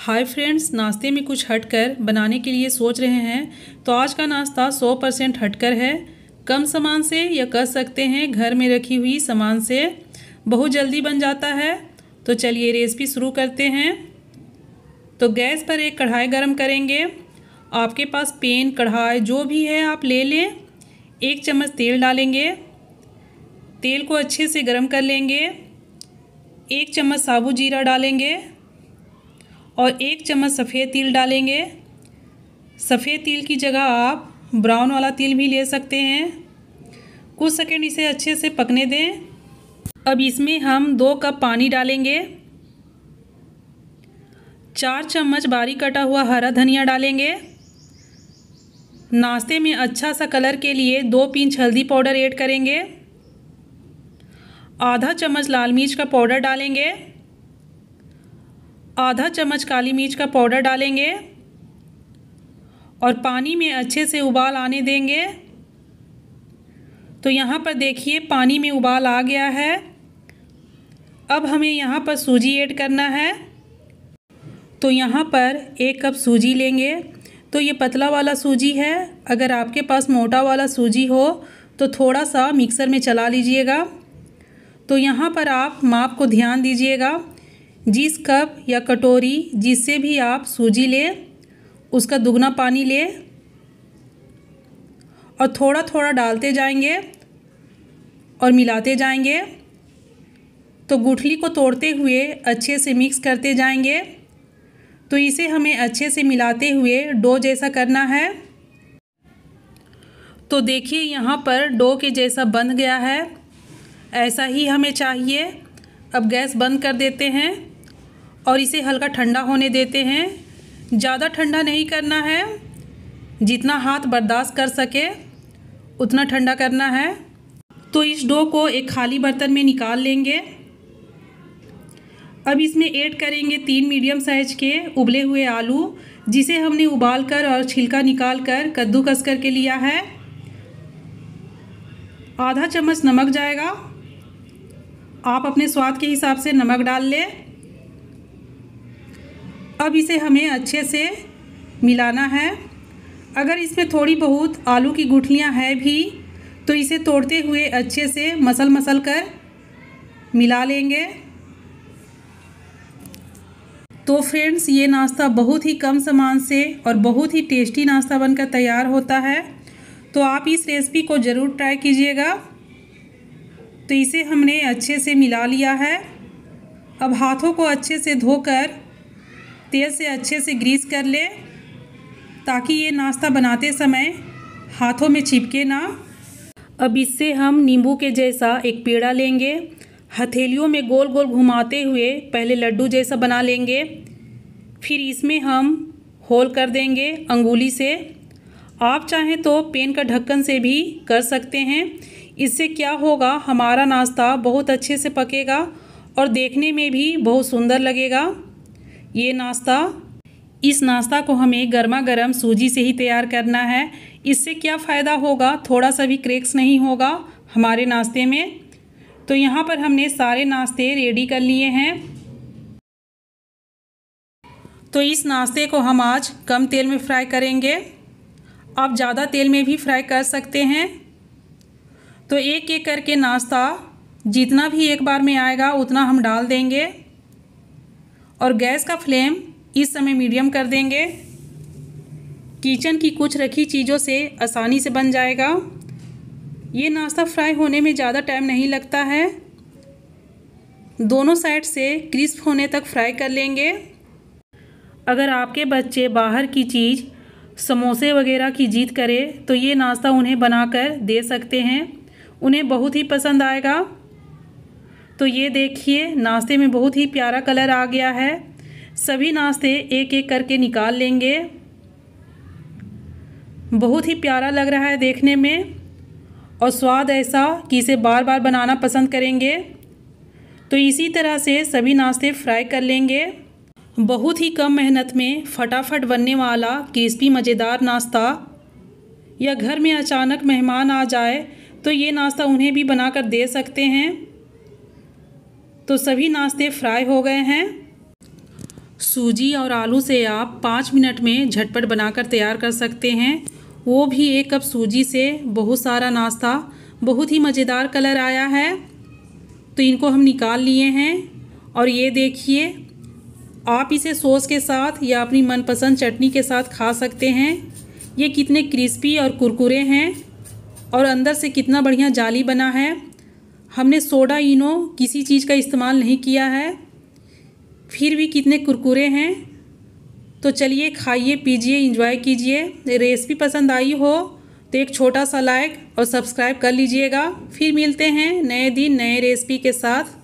hi friends नाश्ते में कुछ हटकर बनाने के लिए सोच रहे हैं तो आज का नाश्ता 100 परसेंट हटकर है कम सामान से या कर सकते हैं घर में रखी हुई सामान से बहुत जल्दी बन जाता है तो चलिए रेसिपी शुरू करते हैं तो गैस पर एक कढ़ाई गरम करेंगे आपके पास पेन कढ़ाई जो भी है आप ले लें एक चम्मच तेल डालेंगे तेल को अच्छे से गर्म कर लेंगे एक चम्मच साबुत जीरा डालेंगे और एक चम्मच सफ़ेद तिल डालेंगे सफ़ेद तिल की जगह आप ब्राउन वाला तिल भी ले सकते हैं कुछ सेकेंड इसे अच्छे से पकने दें अब इसमें हम दो कप पानी डालेंगे चार चम्मच बारीक कटा हुआ हरा धनिया डालेंगे नाश्ते में अच्छा सा कलर के लिए दो पिंच हल्दी पाउडर ऐड करेंगे आधा चम्मच लाल मिर्च का पाउडर डालेंगे आधा चम्मच काली मिर्च का पाउडर डालेंगे और पानी में अच्छे से उबाल आने देंगे तो यहाँ पर देखिए पानी में उबाल आ गया है अब हमें यहाँ पर सूजी ऐड करना है तो यहाँ पर एक कप सूजी लेंगे तो ये पतला वाला सूजी है अगर आपके पास मोटा वाला सूजी हो तो थोड़ा सा मिक्सर में चला लीजिएगा तो यहाँ पर आप माप को ध्यान दीजिएगा जिस कप या कटोरी जिससे भी आप सूजी लें उसका दुगना पानी लें और थोड़ा थोड़ा डालते जाएंगे और मिलाते जाएंगे तो गुठली को तोड़ते हुए अच्छे से मिक्स करते जाएंगे तो इसे हमें अच्छे से मिलाते हुए डो जैसा करना है तो देखिए यहाँ पर डो के जैसा बन गया है ऐसा ही हमें चाहिए अब गैस बंद कर देते हैं और इसे हल्का ठंडा होने देते हैं ज़्यादा ठंडा नहीं करना है जितना हाथ बर्दाश्त कर सके उतना ठंडा करना है तो इस डो को एक खाली बर्तन में निकाल लेंगे अब इसमें ऐड करेंगे तीन मीडियम साइज के उबले हुए आलू जिसे हमने उबाल कर और छिलका निकाल कर कद्दूकस करके लिया है आधा चम्मच नमक जाएगा आप अपने स्वाद के हिसाब से नमक डाल लें अब इसे हमें अच्छे से मिलाना है अगर इसमें थोड़ी बहुत आलू की गुठलियाँ हैं भी तो इसे तोड़ते हुए अच्छे से मसल मसल कर मिला लेंगे तो फ्रेंड्स ये नाश्ता बहुत ही कम सामान से और बहुत ही टेस्टी नाश्ता बनकर तैयार होता है तो आप इस रेसिपी को ज़रूर ट्राई कीजिएगा तो इसे हमने अच्छे से मिला लिया है अब हाथों को अच्छे से धोकर तेल से अच्छे से ग्रीस कर लें ताकि ये नाश्ता बनाते समय हाथों में चिपके ना अब इससे हम नींबू के जैसा एक पेड़ा लेंगे हथेलियों में गोल गोल घुमाते हुए पहले लड्डू जैसा बना लेंगे फिर इसमें हम होल कर देंगे अंगुली से आप चाहें तो पेन का ढक्कन से भी कर सकते हैं इससे क्या होगा हमारा नाश्ता बहुत अच्छे से पकेगा और देखने में भी बहुत सुंदर लगेगा ये नाश्ता इस नाश्ता को हमें गर्मा गर्म सूजी से ही तैयार करना है इससे क्या फ़ायदा होगा थोड़ा सा भी क्रेक्स नहीं होगा हमारे नाश्ते में तो यहाँ पर हमने सारे नाश्ते रेडी कर लिए हैं तो इस नाश्ते को हम आज कम तेल में फ्राई करेंगे आप ज़्यादा तेल में भी फ्राई कर सकते हैं तो एक एक करके नाश्ता जितना भी एक बार में आएगा उतना हम डाल देंगे और गैस का फ्लेम इस समय मीडियम कर देंगे किचन की कुछ रखी चीज़ों से आसानी से बन जाएगा ये नाश्ता फ्राई होने में ज़्यादा टाइम नहीं लगता है दोनों साइड से क्रिस्प होने तक फ्राई कर लेंगे अगर आपके बच्चे बाहर की चीज़ समोसे वगैरह की जीत करें तो ये नाश्ता उन्हें बनाकर दे सकते हैं उन्हें बहुत ही पसंद आएगा तो ये देखिए नाश्ते में बहुत ही प्यारा कलर आ गया है सभी नाश्ते एक एक करके निकाल लेंगे बहुत ही प्यारा लग रहा है देखने में और स्वाद ऐसा कि इसे बार बार बनाना पसंद करेंगे तो इसी तरह से सभी नाश्ते फ्राई कर लेंगे बहुत ही कम मेहनत में फटाफट बनने वाला क्रिस्पी मज़ेदार नाश्ता या घर में अचानक मेहमान आ जाए तो ये नाश्ता उन्हें भी बनाकर दे सकते हैं तो सभी नाश्ते फ्राई हो गए हैं सूजी और आलू से आप पाँच मिनट में झटपट बनाकर तैयार कर सकते हैं वो भी एक कप सूजी से बहुत सारा नाश्ता बहुत ही मज़ेदार कलर आया है तो इनको हम निकाल लिए हैं और ये देखिए आप इसे सॉस के साथ या अपनी मनपसंद चटनी के साथ खा सकते हैं ये कितने क्रिस्पी और कुरकुरे हैं और अंदर से कितना बढ़िया जाली बना है हमने सोडा इनो किसी चीज़ का इस्तेमाल नहीं किया है फिर भी कितने कुरकुरे हैं तो चलिए खाइए पीजिए इंजॉय कीजिए रेसिपी पसंद आई हो तो एक छोटा सा लाइक और सब्सक्राइब कर लीजिएगा फिर मिलते हैं नए दिन नए रेसिपी के साथ